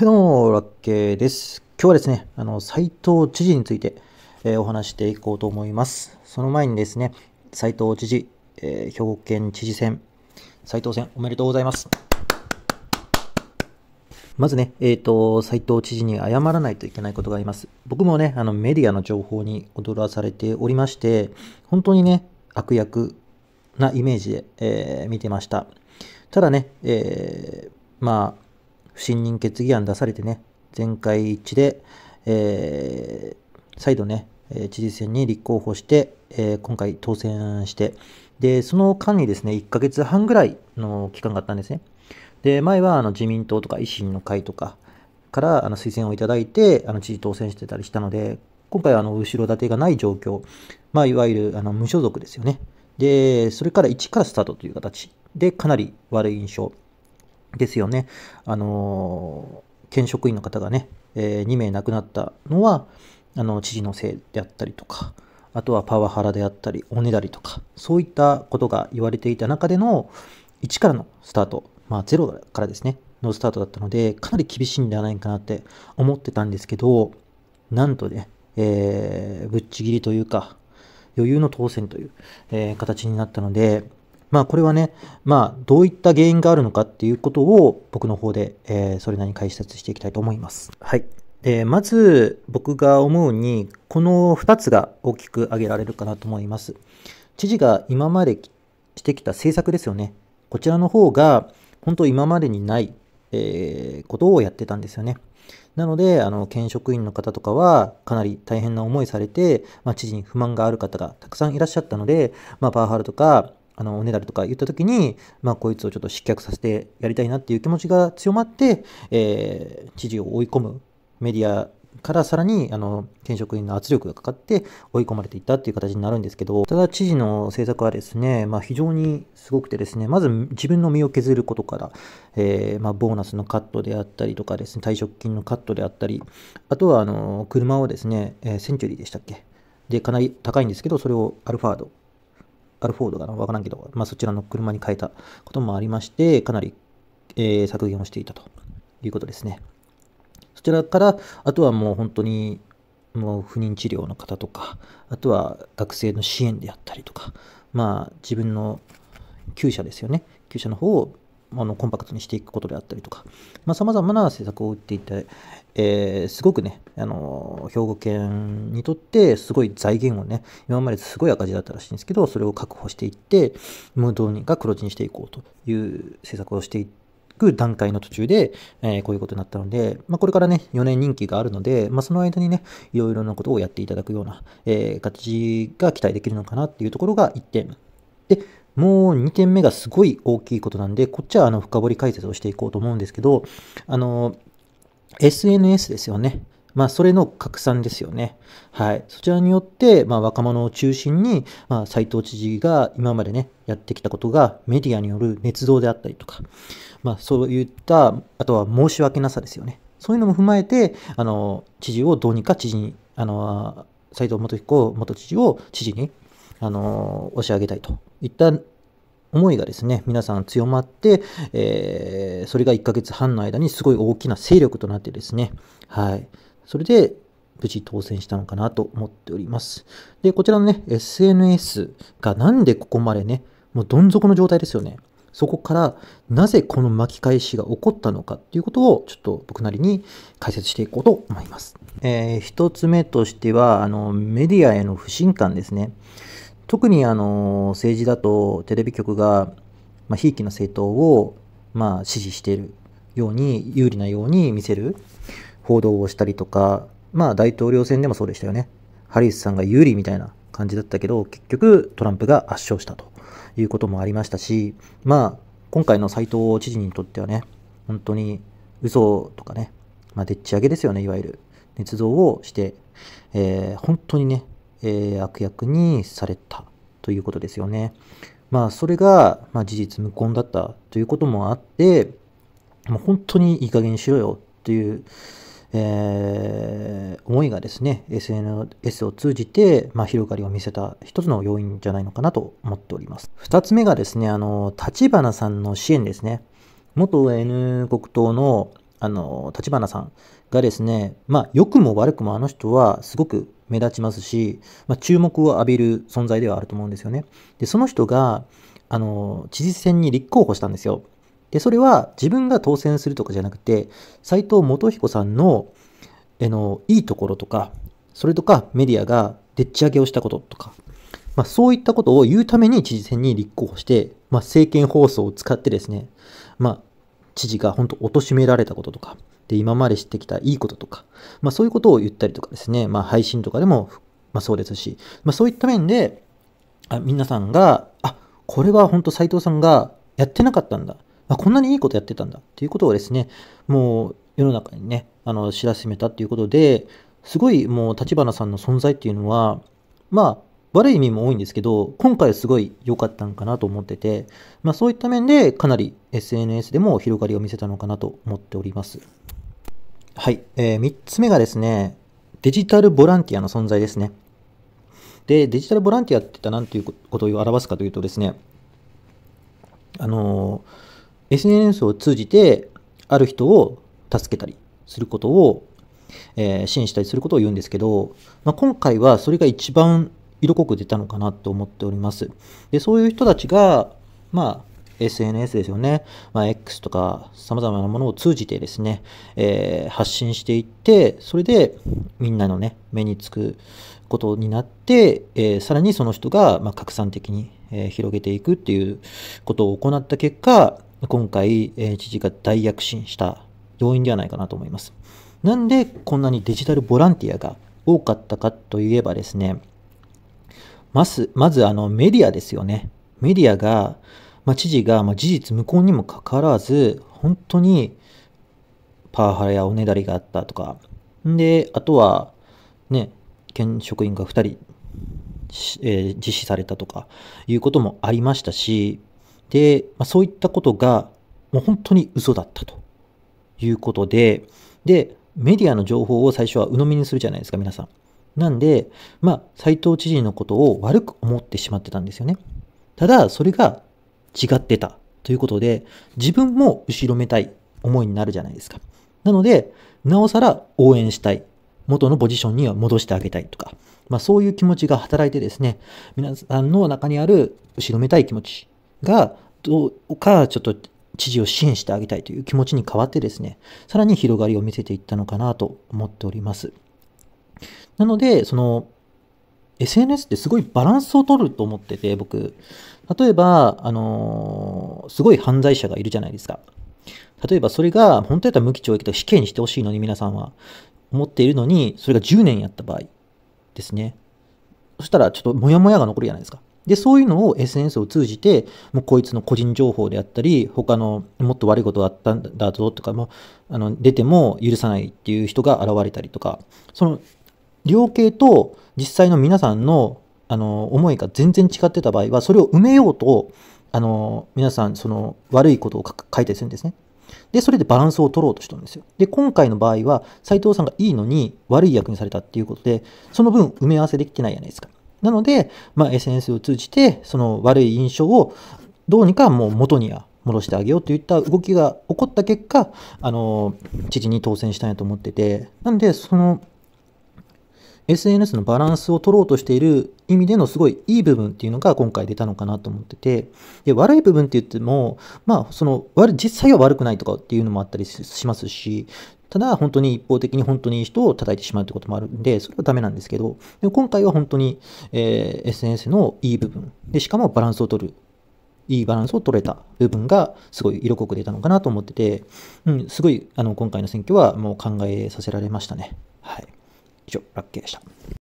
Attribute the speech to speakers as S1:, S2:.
S1: はい、どうも、ラッケです。今日はですね、あの、斎藤知事について、えー、お話していこうと思います。その前にですね、斎藤知事、えー、兵庫県知事選、斎藤選、おめでとうございます。まずね、えっ、ー、と、斎藤知事に謝らないといけないことがあります。僕もね、あの、メディアの情報に踊らされておりまして、本当にね、悪役なイメージで、え見てました。ただね、えまあ、不信任決議案出されてね、全会一致で、えー、再度ね、知事選に立候補して、えー、今回当選して、で、その間にですね、1ヶ月半ぐらいの期間があったんですね。で、前はあの自民党とか維新の会とかからあの推薦をいただいて、あの知事当選してたりしたので、今回はあの後ろ盾がない状況、まあ、いわゆるあの無所属ですよね。で、それから1からスタートという形で、かなり悪い印象。ですよね。あの県職員の方がね、えー、2名亡くなったのはあの知事のせいであったりとかあとはパワハラであったりおねだりとかそういったことが言われていた中での1からのスタート、まあ、0からですねのスタートだったのでかなり厳しいんではないかなって思ってたんですけどなんとね、えー、ぶっちぎりというか余裕の当選という、えー、形になったのでまあこれはね、まあどういった原因があるのかっていうことを僕の方で、えー、それなりに解説していきたいと思います。はい。で、まず僕が思うに、この2つが大きく挙げられるかなと思います。知事が今までしてきた政策ですよね。こちらの方が、本当今までにない、えー、ことをやってたんですよね。なので、あの、県職員の方とかは、かなり大変な思いされて、まあ、知事に不満がある方がたくさんいらっしゃったので、まあ、パワハラとか、あのおねだりとか言った時に、まあ、こいつをちょっと失脚させてやりたいなっていう気持ちが強まって、えー、知事を追い込むメディアからさらにあの県職員の圧力がかかって追い込まれていったっていう形になるんですけどただ知事の政策はですね、まあ、非常にすごくてですねまず自分の身を削ることから、えー、まあ、ボーナスのカットであったりとかですね退職金のカットであったりあとはあの車をですね、えー、センチュリーでしたっけでかなり高いんですけどそれをアルファードアルフォードかなわからんけど、まあ、そちらの車に変えたこともありまして、かなり、えー、削減をしていたということですね。そちらから、あとはもう本当に、もう不妊治療の方とか、あとは学生の支援であったりとか、まあ自分の厩舎ですよね。厩舎の方をあのコンパクトにしていくことであったりとか、さまざ、あ、まな政策を打っていて、えー、すごくね、あの兵庫県にとってすごい財源をね、今まですごい赤字だったらしいんですけど、それを確保していって、無うにか黒字にしていこうという政策をしていく段階の途中で、えー、こういうことになったので、まあ、これからね、4年任期があるので、まあ、その間にね、いろいろなことをやっていただくような、えー、形が期待できるのかなっていうところが1点。で、もう2点目がすごい大きいことなんで、こっちはあの深掘り解説をしていこうと思うんですけど、あの、SNS ですよね。まあ、それの拡散ですよね。はい。そちらによって、まあ、若者を中心に、まあ、斎藤知事が今までね、やってきたことがメディアによる捏造であったりとか、まあ、そういった、あとは申し訳なさですよね。そういうのも踏まえて、あの、知事をどうにか知事に、あの、斎藤元彦元知事を知事にあの押し上げたいといった思いがですね、皆さん強まって、えー、それが1ヶ月半の間にすごい大きな勢力となってですね、はい。それで、無事当選したのかなと思っております。で、こちらのね、SNS がなんでここまでね、もうどん底の状態ですよね。そこから、なぜこの巻き返しが起こったのかっていうことを、ちょっと僕なりに解説していこうと思います。えー、一つ目としては、あの、メディアへの不信感ですね。特にあの政治だとテレビ局が、まあ、ひいき政党を、まあ、支持しているように有利なように見せる報道をしたりとか、まあ、大統領選でもそうでしたよねハリスさんが有利みたいな感じだったけど結局トランプが圧勝したということもありましたし、まあ、今回の斎藤知事にとってはね本当に嘘とかね、まあ、でっち上げですよねいわゆる捏造をして、えー、本当にねえー、悪役にされたということですよね。まあ、それが、まあ、事実無根だったということもあって、もう本当にいい加減にしろよという、えー、思いがですね、SNS を通じて、まあ、広がりを見せた一つの要因じゃないのかなと思っております。二つ目がですね、あの、立花さんの支援ですね。元 N 国党の、あの、立花さん。がですね、まあ、良くも悪くもあの人はすごく目立ちますし、まあ、注目を浴びる存在ではあると思うんですよね。で、その人が、あの、知事選に立候補したんですよ。で、それは自分が当選するとかじゃなくて、斎藤元彦さんの、えの、いいところとか、それとかメディアがでっち上げをしたこととか、まあ、そういったことを言うために知事選に立候補して、まあ、政見放送を使ってですね、まあ、知事が本当貶められたこととか、で、今まで知ってきたいいこととか、まあそういうことを言ったりとかですね、まあ配信とかでも、まあそうですし、まあそういった面で、あ皆さんが、あ、これは本当斎藤さんがやってなかったんだ。あ、こんなにいいことやってたんだっていうことをですね、もう世の中にね、あの、知らしめたっていうことで、すごいもう立花さんの存在っていうのは、まあ、悪い意味も多いんですけど、今回すごい良かったんかなと思ってて、まあそういった面でかなり SNS でも広がりを見せたのかなと思っております。はい、えー、3つ目がですね、デジタルボランティアの存在ですね。で、デジタルボランティアっていったら何ということを表すかというとですね、あのー、SNS を通じて、ある人を助けたりすることを、えー、支援したりすることを言うんですけど、まあ、今回はそれが一番色濃く出たのかなと思っております。で、そういう人たちが、まあ、SNS ですよね、まあ、X とか様々なものを通じてですね、えー、発信していって、それでみんなのね、目につくことになって、えー、さらにその人が、まあ、拡散的に、え広げていくっていうことを行った結果、今回、えー、知事が大躍進した要因ではないかなと思います。なんでこんなにデジタルボランティアが多かったかといえばですね、まず、まずあのメディアですよね。メディアが、まあ、知事が、まあ、事実無根にもかかわらず、本当にパワハラやおねだりがあったとか、で、あとは、ね、県職員が2人、えー、実施されたとかいうこともありましたし、で、まあ、そういったことが、もう本当に嘘だったということで、で、メディアの情報を最初は鵜呑みにするじゃないですか、皆さん。なんで、まあ、斎藤知事のことを悪く思ってしまってたんですよね。ただ、それが違ってたということで、自分も後ろめたい思いになるじゃないですか。なので、なおさら応援したい。元のポジションには戻してあげたいとか、まあそういう気持ちが働いてですね、皆さんの中にある後ろめたい気持ちが、どうかちょっと知事を支援してあげたいという気持ちに変わってですね、さらに広がりを見せていったのかなと思っております。なので、その SNS ってすごいバランスを取ると思ってて、僕。例えば、あのー、すごい犯罪者がいるじゃないですか。例えばそれが、本当やったら無期懲役と死刑にしてほしいのに皆さんは思っているのに、それが10年やった場合ですね。そしたらちょっとモヤモヤが残るじゃないですか。で、そういうのを SNS を通じて、もうこいつの個人情報であったり、他のもっと悪いことがあったんだぞとかも、あの出ても許さないっていう人が現れたりとか、その量刑と実際の皆さんのあの思いが全然違ってた場合はそれを埋めようとあの皆さんその悪いことを書いたりするんですね。で、それでバランスを取ろうとしてるんですよ。で、今回の場合は、斎藤さんがいいのに悪い役にされたっていうことで、その分埋め合わせできてないじゃないですか。なので、まあ、SNS を通じて、その悪い印象をどうにかもう元には戻してあげようといった動きが起こった結果、あの、知事に当選したんやと思ってて、なんで、その、SNS のバランスを取ろうとしている意味でのすごいいい部分っていうのが今回出たのかなと思ってて、で悪い部分って言っても、まあ、その悪実際は悪くないとかっていうのもあったりしますし、ただ本当に一方的に本当にいい人を叩いてしまうってこともあるんで、それはダメなんですけど、でも今回は本当に、えー、SNS のいい部分で、しかもバランスを取る。いいバランスを取れた部分がすごい色濃く出たのかなと思ってて、うん、すごいあの今回の選挙はもう考えさせられましたね。はい。以上、ラッキーでした。